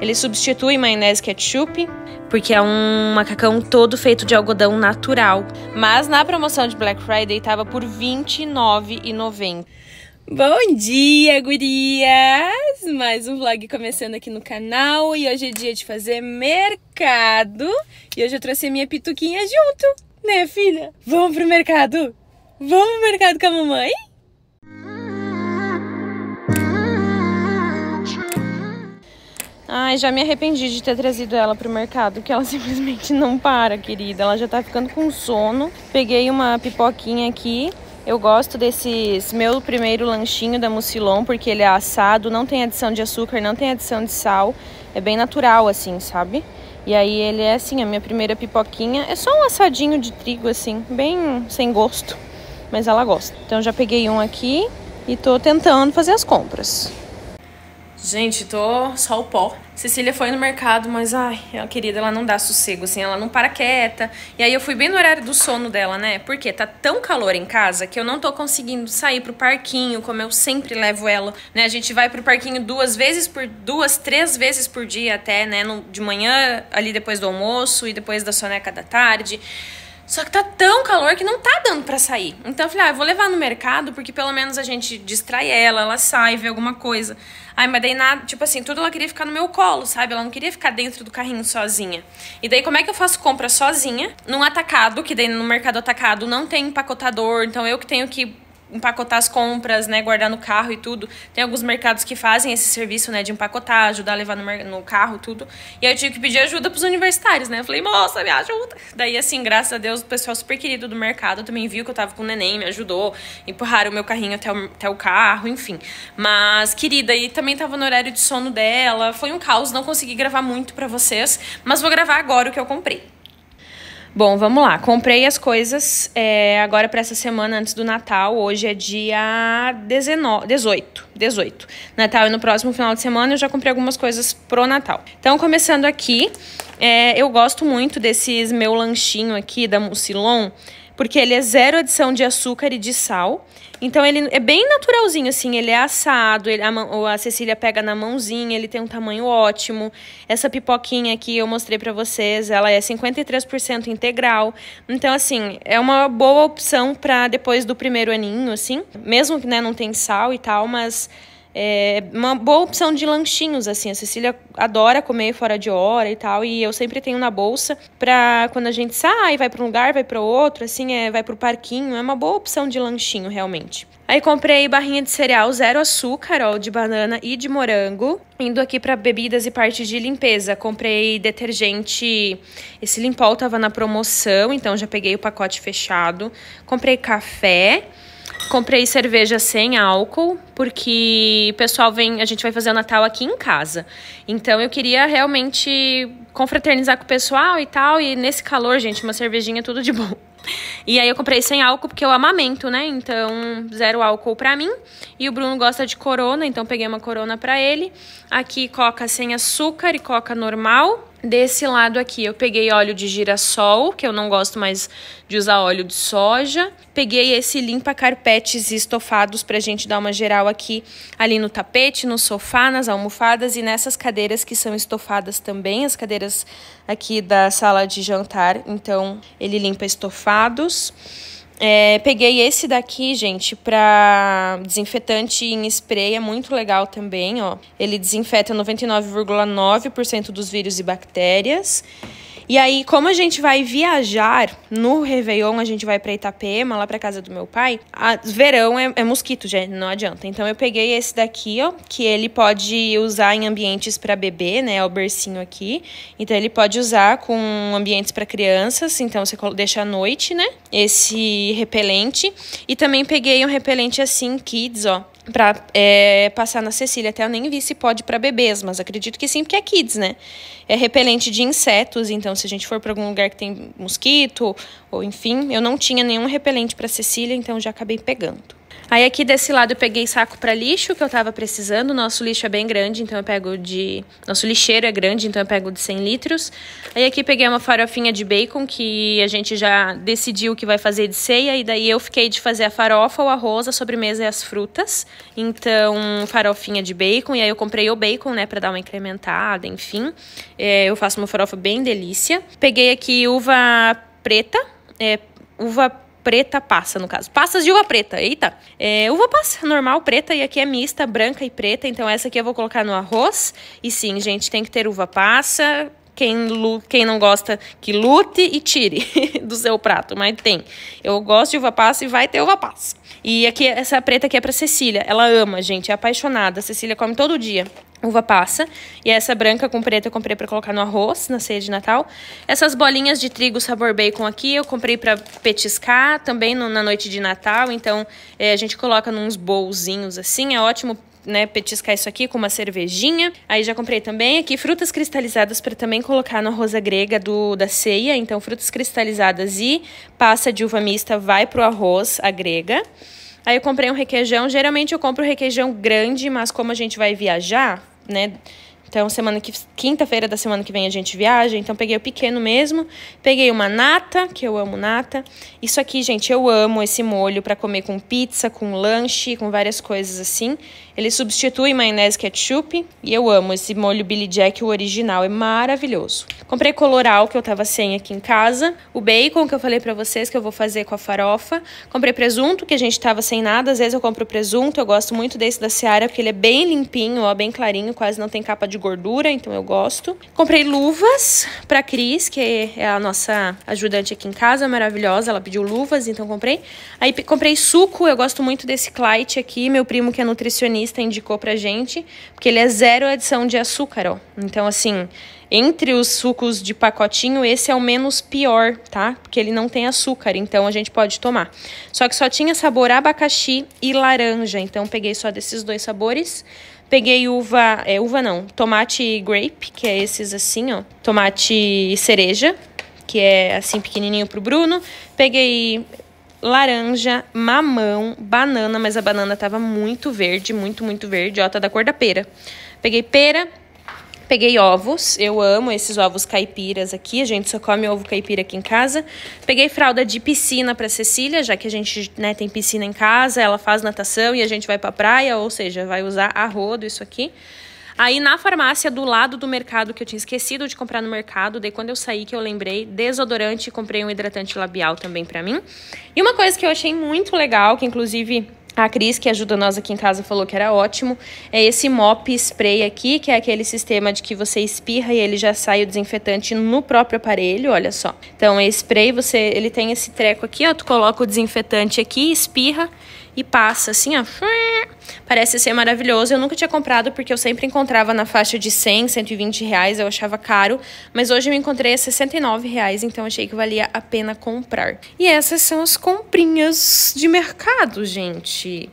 Ele substitui maionese ketchup, porque é um macacão todo feito de algodão natural. Mas na promoção de Black Friday estava por R$ 29,90. Bom dia, gurias! Mais um vlog começando aqui no canal e hoje é dia de fazer mercado. E hoje eu trouxe minha pituquinha junto, né, filha? Vamos pro mercado? Vamos pro mercado com a mamãe? Ai, já me arrependi de ter trazido ela pro mercado, que ela simplesmente não para, querida. Ela já tá ficando com sono. Peguei uma pipoquinha aqui. Eu gosto desses meu primeiro lanchinho da Mucilon, porque ele é assado, não tem adição de açúcar, não tem adição de sal. É bem natural, assim, sabe? E aí ele é assim, a minha primeira pipoquinha. É só um assadinho de trigo, assim, bem sem gosto. Mas ela gosta. Então já peguei um aqui e tô tentando fazer as compras. Gente, tô só o pó. Cecília foi no mercado, mas ai, a querida, ela não dá sossego, assim, ela não para quieta. E aí eu fui bem no horário do sono dela, né? Porque tá tão calor em casa que eu não tô conseguindo sair pro parquinho, como eu sempre levo ela, né? A gente vai pro parquinho duas vezes por duas, três vezes por dia até, né? No, de manhã, ali depois do almoço e depois da soneca da tarde. Só que tá tão calor que não tá dando para sair. Então eu falei, ah, eu vou levar no mercado, porque pelo menos a gente distrai ela, ela sai, vê alguma coisa. Ai, mas daí nada, tipo assim, tudo ela queria ficar no meu colo, sabe? Ela não queria ficar dentro do carrinho sozinha. E daí como é que eu faço compra sozinha, num atacado, que daí no mercado atacado não tem empacotador, então eu que tenho que empacotar as compras, né, guardar no carro e tudo. Tem alguns mercados que fazem esse serviço, né, de empacotar, ajudar a levar no, no carro, tudo. E aí eu tive que pedir ajuda pros universitários, né? Eu falei, moça, me ajuda. Daí, assim, graças a Deus, o pessoal super querido do mercado também viu que eu tava com o neném, me ajudou, empurraram o meu carrinho até o, até o carro, enfim. Mas, querida, e também tava no horário de sono dela, foi um caos, não consegui gravar muito para vocês, mas vou gravar agora o que eu comprei. Bom, vamos lá. Comprei as coisas é, agora para essa semana antes do Natal. Hoje é dia 19, 18. 18. Natal e é no próximo final de semana eu já comprei algumas coisas pro Natal. Então, começando aqui, é, eu gosto muito desses meu lanchinho aqui da Mucilon porque ele é zero adição de açúcar e de sal. Então ele é bem naturalzinho, assim, ele é assado, ele, a, a Cecília pega na mãozinha, ele tem um tamanho ótimo. Essa pipoquinha que eu mostrei para vocês, ela é 53% integral. Então, assim, é uma boa opção para depois do primeiro aninho, assim. Mesmo que né, não tem sal e tal, mas é uma boa opção de lanchinhos, assim. A Cecília adora comer fora de hora e tal, e eu sempre tenho na bolsa pra quando a gente sai, vai pra um lugar, vai para outro, assim, é, vai pro parquinho. É uma boa opção de lanchinho, realmente. Aí comprei barrinha de cereal zero açúcar, ó, de banana e de morango. Indo aqui para bebidas e parte de limpeza, comprei detergente. Esse Limpol tava na promoção, então já peguei o pacote fechado. Comprei café. Comprei cerveja sem álcool, porque o pessoal vem, a gente vai fazer o Natal aqui em casa. Então eu queria realmente confraternizar com o pessoal e tal, e nesse calor, gente, uma cervejinha é tudo de bom. E aí eu comprei sem álcool porque eu é amamento, né? Então, zero álcool para mim. E o Bruno gosta de corona, então peguei uma corona para ele. Aqui coca sem açúcar e coca normal desse lado aqui eu peguei óleo de girassol, que eu não gosto mais de usar óleo de soja. Peguei esse limpa carpetes estofados pra gente dar uma geral aqui ali no tapete, no sofá, nas almofadas e nessas cadeiras que são estofadas também, as cadeiras aqui da sala de jantar. Então, ele limpa estofados. É, peguei esse daqui, gente, pra desinfetante em spray, é muito legal também, ó. Ele desinfeta 99,9% dos vírus e bactérias. E aí, como a gente vai viajar no Réveillon, a gente vai para Itapema, lá para casa do meu pai, a, verão é, é mosquito, gente, não adianta. Então eu peguei esse daqui, ó, que ele pode usar em ambientes para bebê, né, é o bercinho aqui. Então ele pode usar com ambientes para crianças, então você deixa à noite, né, esse repelente. E também peguei um repelente assim, kids, ó, para é, passar na Cecília. Até eu nem vi se pode para bebês, mas acredito que sim, porque é kids, né? É repelente de insetos, então se a gente for para algum lugar que tem mosquito, ou enfim, eu não tinha nenhum repelente para Cecília, então já acabei pegando. Aí aqui desse lado eu peguei saco para lixo que eu tava precisando. Nosso lixo é bem grande, então eu pego de. Nosso lixeiro é grande, então eu pego de 100 litros. Aí aqui peguei uma farofinha de bacon que a gente já decidiu o que vai fazer de ceia. E daí eu fiquei de fazer a farofa, o arroz, a sobremesa e as frutas. Então, farofinha de bacon. E aí eu comprei o bacon, né, pra dar uma incrementada, enfim. É, eu faço uma farofa bem delícia. Peguei aqui uva preta. É, uva preta preta passa, no caso. Passas de uva preta, eita. É, uva passa normal, preta, e aqui é mista, branca e preta. Então essa aqui eu vou colocar no arroz. E sim, gente, tem que ter uva passa, quem, quem não gosta, que lute e tire do seu prato, mas tem. Eu gosto de uva passa e vai ter uva passa. E aqui, essa preta aqui é pra Cecília. Ela ama, gente, é apaixonada. A Cecília come todo dia uva passa. E essa branca com preta eu comprei para colocar no arroz, na ceia de Natal. Essas bolinhas de trigo sabor bacon aqui eu comprei para petiscar também no, na noite de Natal. Então é, a gente coloca nos bolzinhos assim, é ótimo né, petiscar isso aqui com uma cervejinha. Aí já comprei também aqui frutas cristalizadas para também colocar na rosa grega do da ceia. Então, frutas cristalizadas e passa de uva mista vai pro arroz, a grega. Aí eu comprei um requeijão. Geralmente eu compro requeijão grande, mas como a gente vai viajar, né? Então, semana que quinta-feira da semana que vem a gente viaja, então peguei o pequeno mesmo, peguei uma nata, que eu amo nata. Isso aqui, gente, eu amo esse molho para comer com pizza, com lanche, com várias coisas assim. Ele substitui maionese ketchup e eu amo esse molho Billy Jack, o original é maravilhoso. Comprei coloral que eu tava sem aqui em casa, o bacon que eu falei para vocês que eu vou fazer com a farofa. Comprei presunto que a gente tava sem nada, às vezes eu compro presunto, eu gosto muito desse da Seara porque ele é bem limpinho, ó, bem clarinho, quase não tem capa de gordura, então eu gosto. Comprei luvas para Cris, que é a nossa ajudante aqui em casa, maravilhosa, ela pediu luvas, então comprei. Aí comprei suco, eu gosto muito desse Clyde aqui, meu primo que é nutricionista nutricionista indicou pra gente, porque ele é zero adição de açúcar, ó. Então, assim, entre os sucos de pacotinho, esse é o menos pior, tá? Porque ele não tem açúcar, então a gente pode tomar. Só que só tinha sabor abacaxi e laranja, então peguei só desses dois sabores. Peguei uva, é uva não, tomate grape, que é esses assim, ó, tomate cereja, que é assim pequenininho pro Bruno. Peguei laranja, mamão, banana, mas a banana tava muito verde, muito, muito verde, ó, tá da cor da pera. Peguei pera, peguei ovos, eu amo esses ovos caipiras aqui, a gente só come ovo caipira aqui em casa. Peguei fralda de piscina pra Cecília, já que a gente, né, tem piscina em casa, ela faz natação e a gente vai pra praia, ou seja, vai usar a rodo isso aqui. Aí na farmácia do lado do mercado que eu tinha esquecido de comprar no mercado, daí quando eu saí que eu lembrei, desodorante, comprei um hidratante labial também para mim. E uma coisa que eu achei muito legal, que inclusive a Cris, que ajuda nós aqui em casa, falou que era ótimo. É esse mop spray aqui, que é aquele sistema de que você espirra e ele já sai o desinfetante no próprio aparelho, olha só. Então, é spray, você, ele tem esse treco aqui, ó, tu coloca o desinfetante aqui, espirra e passa assim, ó Parece ser maravilhoso. Eu nunca tinha comprado porque eu sempre encontrava na faixa de 100, 120 reais. Eu achava caro, mas hoje eu encontrei a 69 reais, então achei que valia a pena comprar. E essas são as comprinhas de mercado, gente.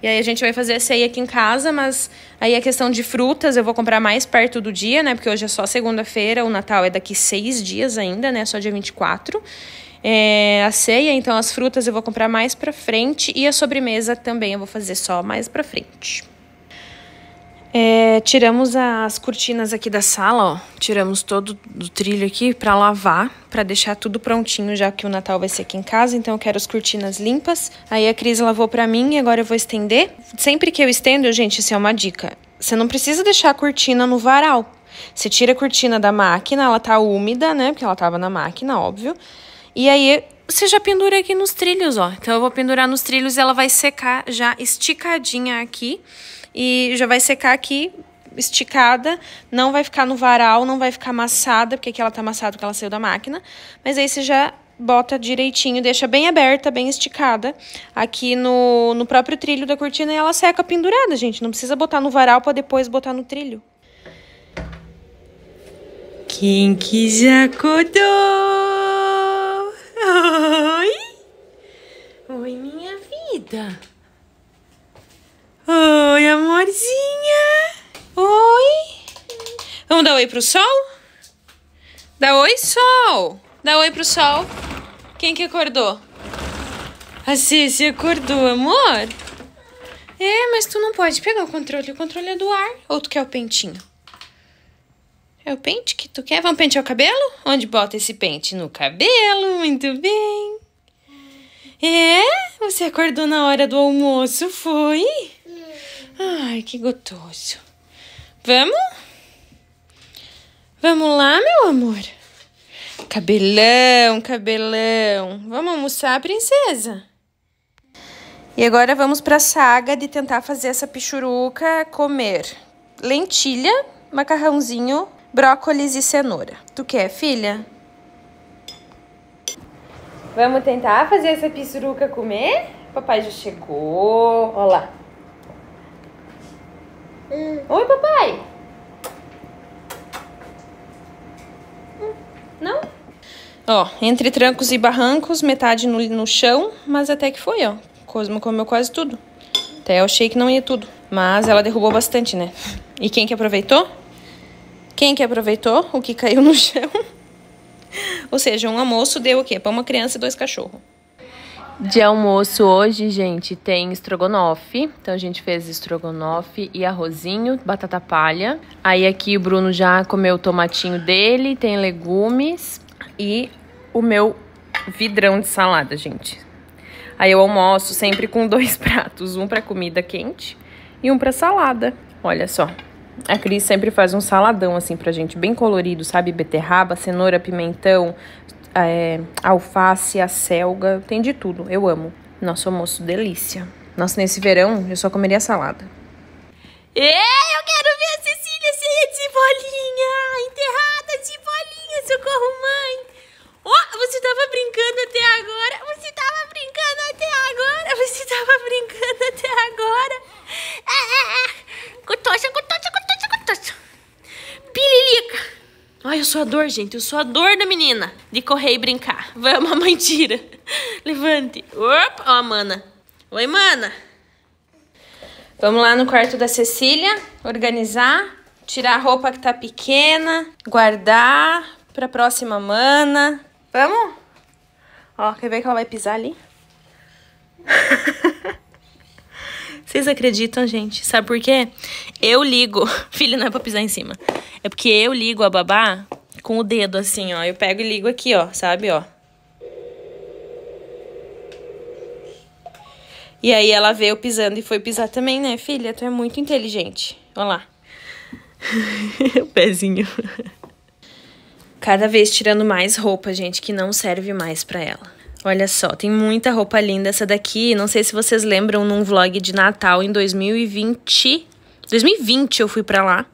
E aí a gente vai fazer a ceia aqui em casa, mas aí a é questão de frutas eu vou comprar mais perto do dia, né? Porque hoje é só segunda-feira, o Natal é daqui seis dias ainda, né? Só dia 24 é, a ceia, então as frutas eu vou comprar mais pra frente e a sobremesa também eu vou fazer só mais pra frente. É, tiramos as cortinas aqui da sala, ó. Tiramos todo o trilho aqui para lavar, para deixar tudo prontinho, já que o Natal vai ser aqui em casa. Então eu quero as cortinas limpas. Aí a Cris lavou para mim e agora eu vou estender. Sempre que eu estendo, gente, isso é uma dica. Você não precisa deixar a cortina no varal. Você tira a cortina da máquina, ela tá úmida, né? Porque ela tava na máquina, óbvio. E aí você já pendura aqui nos trilhos, ó. Então eu vou pendurar nos trilhos e ela vai secar já esticadinha aqui. E já vai secar aqui esticada, não vai ficar no varal, não vai ficar amassada, porque aqui ela tá amassada porque ela saiu da máquina. Mas aí você já bota direitinho, deixa bem aberta, bem esticada aqui no, no próprio trilho da cortina e ela seca pendurada, gente. Não precisa botar no varal para depois botar no trilho. Quem que já acordou? Oi? Oi, minha vida. Oi, amorzinha. Oi. Vamos dar oi pro sol? Dá oi, sol. Dá oi pro sol. Quem que acordou? A Cici acordou, amor. É, mas tu não pode pegar o controle. O controle é do ar. Ou tu quer o pentinho? É o pente que tu quer? Vamos pentear o cabelo? Onde bota esse pente? No cabelo, muito bem. É? Você acordou na hora do almoço, foi? Ai, que gostoso. Vamos? Vamos lá, meu amor? Cabelão, cabelão. Vamos almoçar, princesa? E agora vamos para a saga de tentar fazer essa pichuruca comer lentilha, macarrãozinho brócolis e cenoura. Tu quer, filha? Vamos tentar fazer essa pissuruca comer? Papai já chegou. Olha lá. Hum. Oi, papai. Hum. Não? Ó, entre trancos e barrancos, metade no, no chão, mas até que foi, ó. Cosmo comeu quase tudo. Até eu achei que não ia tudo. Mas ela derrubou bastante, né? E quem que aproveitou? Quem que aproveitou? O que caiu no chão. Ou seja, um almoço deu o quê? Para uma criança e dois cachorros. De almoço hoje, gente, tem estrogonofe. Então a gente fez estrogonofe e arrozinho, batata palha. Aí aqui o Bruno já comeu o tomatinho dele, tem legumes e o meu vidrão de salada, gente. Aí eu almoço sempre com dois pratos, um para comida quente e um para salada. Olha só. A Cris sempre faz um saladão assim pra gente, bem colorido, sabe? Beterraba, cenoura, pimentão, é, alface, acelga, tem de tudo. Eu amo. Nosso almoço delícia. Nossa, nesse verão eu só comeria salada. Ei, eu quero ver a Cecília ser é de bolinha, enterrada de bolinha, socorro mãe. Oh, você tava brincando até agora, você tava brincando até agora, você tava brincando até agora. É, é, é. Cotocha, cotocha, cotocha. Pililica. Olha, eu sou a dor, gente. Eu sou a dor da menina de correr e brincar. Vamos, a mãe tira. Levante. Opa, ó a mana. Oi, mana. Vamos lá no quarto da Cecília, organizar, tirar a roupa que tá pequena, guardar pra próxima mana. Vamos? Ó, quer ver que ela vai pisar ali? Vocês acreditam, gente? Sabe por quê? Eu ligo. Filho, não é pra pisar em cima. É porque eu ligo a babá com o dedo, assim, ó. Eu pego e ligo aqui, ó, sabe, ó. E aí ela veio pisando e foi pisar também, né, filha? Tu é muito inteligente. Olha lá. o pezinho. Cada vez tirando mais roupa, gente, que não serve mais pra ela. Olha só, tem muita roupa linda essa daqui. Não sei se vocês lembram num vlog de Natal em 2020. 2020 eu fui pra lá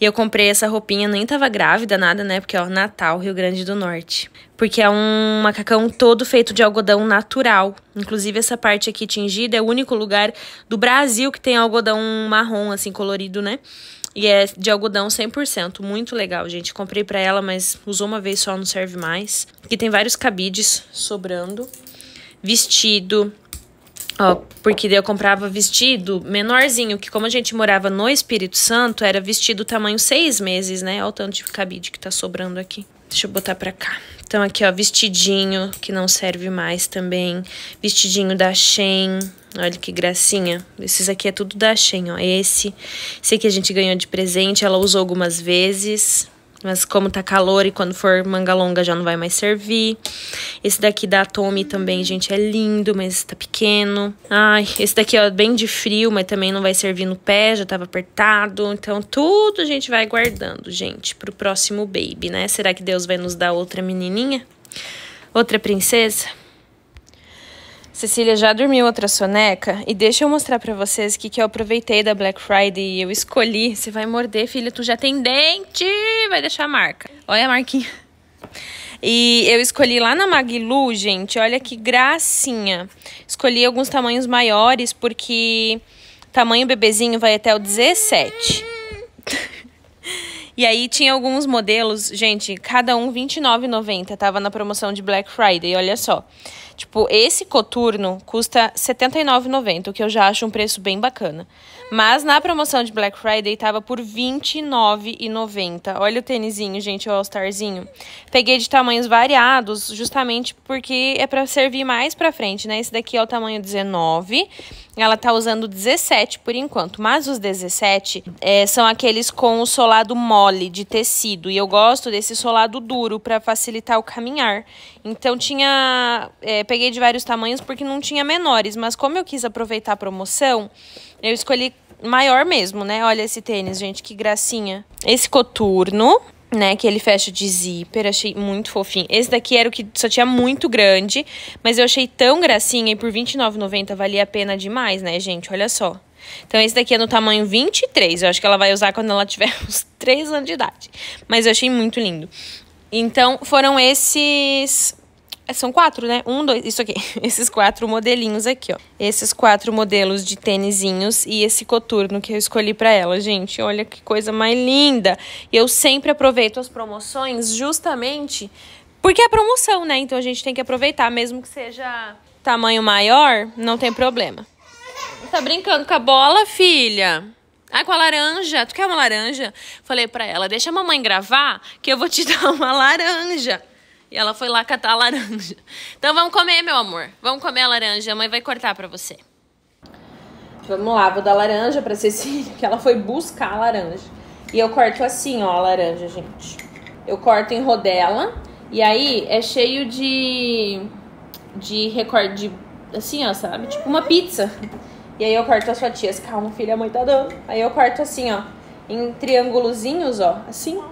e eu comprei essa roupinha, nem tava grávida, nada, né? Porque, ó, Natal, Rio Grande do Norte. Porque é um macacão todo feito de algodão natural. Inclusive, essa parte aqui tingida é o único lugar do Brasil que tem algodão marrom, assim, colorido, né? E é de algodão 100%, muito legal, gente. Comprei para ela, mas usou uma vez só, não serve mais. Aqui tem vários cabides sobrando. Vestido, Ó, porque eu comprava vestido menorzinho, que como a gente morava no Espírito Santo, era vestido tamanho seis meses, né? Olha o tanto de cabide que tá sobrando aqui. Deixa eu botar pra cá. Então, aqui, ó, vestidinho, que não serve mais também. Vestidinho da Shein. Olha que gracinha. Esses aqui é tudo da Shein, ó. Esse. Esse aqui a gente ganhou de presente. Ela usou algumas vezes. Mas como tá calor e quando for manga longa já não vai mais servir. Esse daqui da Tommy também, gente, é lindo, mas tá pequeno. Ai, esse daqui, ó, bem de frio, mas também não vai servir no pé, já tava apertado. Então, tudo a gente vai guardando, gente, pro próximo baby, né? Será que Deus vai nos dar outra menininha? Outra princesa? Cecília já dormiu outra soneca e deixa eu mostrar para vocês o que, que eu aproveitei da Black Friday e eu escolhi. Você vai morder, filha, tu já tem dente, vai deixar a marca. Olha a marquinha. E eu escolhi lá na Maglu, gente, olha que gracinha. Escolhi alguns tamanhos maiores porque tamanho bebezinho vai até o 17. E aí tinha alguns modelos, gente, cada um R$29,90, tava na promoção de Black Friday, olha só. Tipo, esse coturno custa R$ 79,90, o que eu já acho um preço bem bacana. Mas na promoção de Black Friday tava por R$ 29,90. Olha o tênisinho, gente, o All-Starzinho. Peguei de tamanhos variados, justamente porque é para servir mais pra frente, né? Esse daqui é o tamanho 19. Ela tá usando 17 por enquanto, mas os 17 é, são aqueles com o solado mole de tecido. E eu gosto desse solado duro para facilitar o caminhar. Então tinha. É, peguei de vários tamanhos porque não tinha menores. Mas como eu quis aproveitar a promoção, eu escolhi maior mesmo, né? Olha esse tênis, gente, que gracinha. Esse coturno, né? Que ele fecha de zíper, achei muito fofinho. Esse daqui era o que só tinha muito grande, mas eu achei tão gracinha e por R$29,90 valia a pena demais, né, gente? Olha só. Então, esse daqui é no tamanho 23. Eu acho que ela vai usar quando ela tiver uns 3 anos de idade. Mas eu achei muito lindo. Então, foram esses. É, são quatro, né? Um, dois, isso aqui. Esses quatro modelinhos aqui, ó. Esses quatro modelos de tênisinhos e esse coturno que eu escolhi para ela, gente. Olha que coisa mais linda. E eu sempre aproveito as promoções justamente porque é promoção, né? Então a gente tem que aproveitar, mesmo que seja tamanho maior, não tem problema. Tá brincando com a bola, filha? Ah, com a laranja. Tu quer uma laranja? Falei pra ela, deixa a mamãe gravar que eu vou te dar uma laranja. E ela foi lá catar a laranja. Então vamos comer, meu amor. Vamos comer a laranja. A mãe vai cortar pra você. Vamos lá, vou dar laranja pra Cecília, que ela foi buscar a laranja. E eu corto assim, ó, a laranja, gente. Eu corto em rodela. E aí é cheio de. de recorde. De, assim, ó, sabe? Tipo uma pizza. E aí eu corto as fatias. Calma, filha, a mãe tá dando. Aí eu corto assim, ó. Em triângulozinhos, ó. Assim.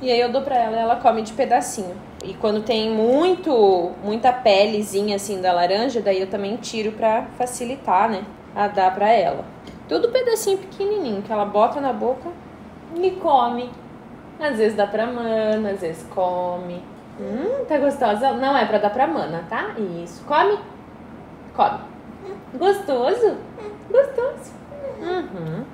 E aí eu dou pra ela e ela come de pedacinho. E quando tem muito, muita pelezinha, assim, da laranja, daí eu também tiro pra facilitar, né? A dar pra ela. Tudo pedacinho pequenininho, que ela bota na boca e come. Às vezes dá pra mana, às vezes come. Hum, tá gostosa? Não é pra dar pra mana, tá? Isso. Come? Come. Gostoso? Gostoso. Uhum.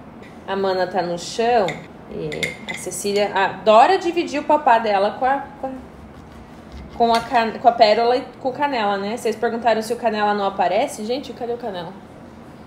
A Mana tá no chão e a Cecília. A Dora dividiu o papá dela com a. Com a com a, can, com a pérola e com canela, né? Vocês perguntaram se o canela não aparece. Gente, cadê o canela?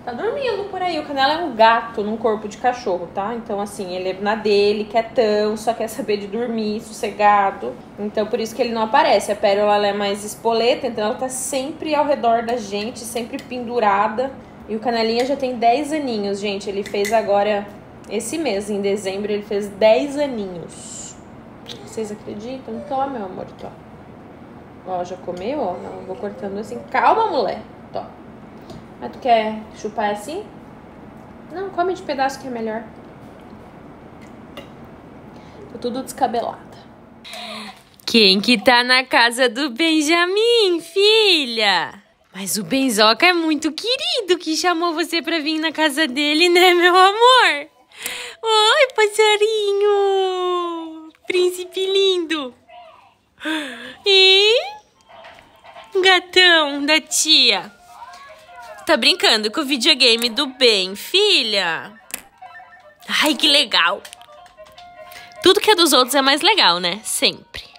tá dormindo por aí. O Canela é um gato num corpo de cachorro, tá? Então, assim, ele é na dele, quietão, só quer saber de dormir, sossegado. Então, por isso que ele não aparece. A Pérola ela é mais espoleta, então ela tá sempre ao redor da gente, sempre pendurada. E o Canelinha já tem 10 aninhos, gente. Ele fez agora, esse mês, em dezembro, ele fez 10 aninhos. Vocês acreditam? Então, ó, meu amor, tô. Ó, já comeu? Ó, não, vou cortando assim. Calma, mulher. Tô. Mas tu quer chupar assim? Não, come de pedaço que é melhor. Tô tudo descabelada. Quem que tá na casa do Benjamin, filha? Mas o Benzoca é muito querido que chamou você pra vir na casa dele, né, meu amor? Oi, passarinho! Príncipe lindo! E? Gatão da tia! Tá brincando com o videogame do bem, filha. Ai, que legal. Tudo que é dos outros é mais legal, né? Sempre.